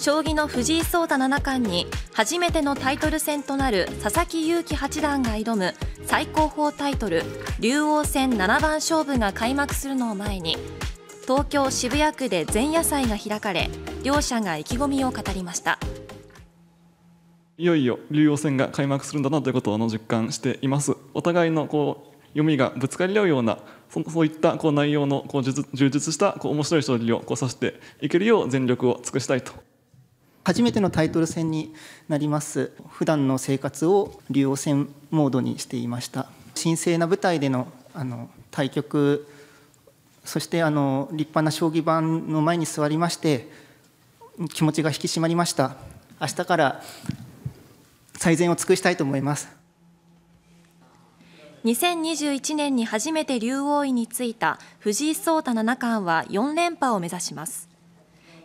将棋の藤井聡太七冠に初めてのタイトル戦となる佐々木勇気八段が挑む最高峰タイトル竜王戦七番勝負が開幕するのを前に東京渋谷区で前夜祭が開かれ両者が意気込みを語りましたいよいよ竜王戦が開幕するんだなということをあの実感していますお互いのこう読みがぶつかり合うようなそそういったこう内容のこう充実したこう面白い勝利をこうさせていけるよう全力を尽くしたいと初めてのタイトル戦になります普段の生活を竜王戦モードにしていました神聖な舞台でのあの対局そしてあの立派な将棋盤の前に座りまして気持ちが引き締まりました明日から最善を尽くしたいと思います2021年に初めて竜王位についた藤井聡太七冠は4連覇を目指します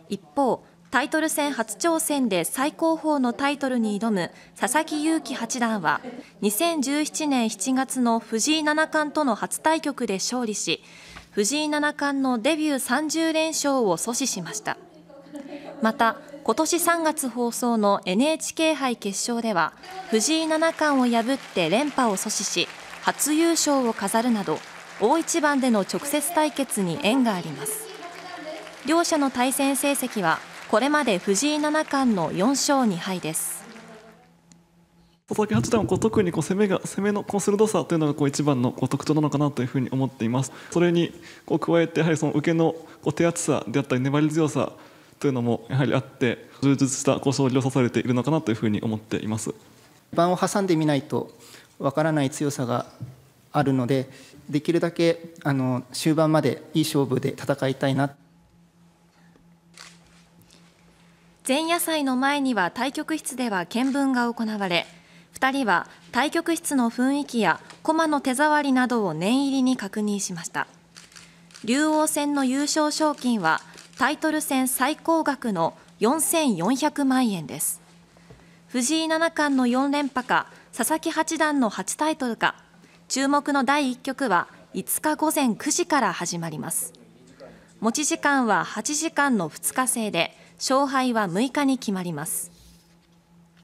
一方タイトル戦初挑戦で最高峰のタイトルに挑む佐々木勇気八段は2017年7月の藤井七冠との初対局で勝利し藤井七冠のデビュー30連勝を阻止しましたまた今年3月放送の NHK 杯決勝では藤井七冠を破って連覇を阻止し初優勝を飾るなど大一番での直接対決に縁があります両者の対戦成績はこれまで藤井七冠の4勝2敗です佐々木八段はこう特にこう攻めが攻めのこう鋭さというのがこう一番のこう特徴なのかなというふうに思っています。それにこう加えてやはりその受けのこう手厚さであったり粘り強さというのもやはりあって充実したこう勝利を指されているのかなというふうに思っています。盤を挟んでみないとわからない強さがあるのでできるだけあの終盤までいい勝負で戦いたいな。前夜祭の前には対局室では見分が行われ2人は対局室の雰囲気や駒の手触りなどを念入りに確認しました竜王戦の優勝賞金はタイトル戦最高額の4400万円です藤井七冠の4連覇か佐々木八段の8タイトルか注目の第1局は5日午前9時から始まります持ち時間は8時間の2日制で勝敗は6日に決まります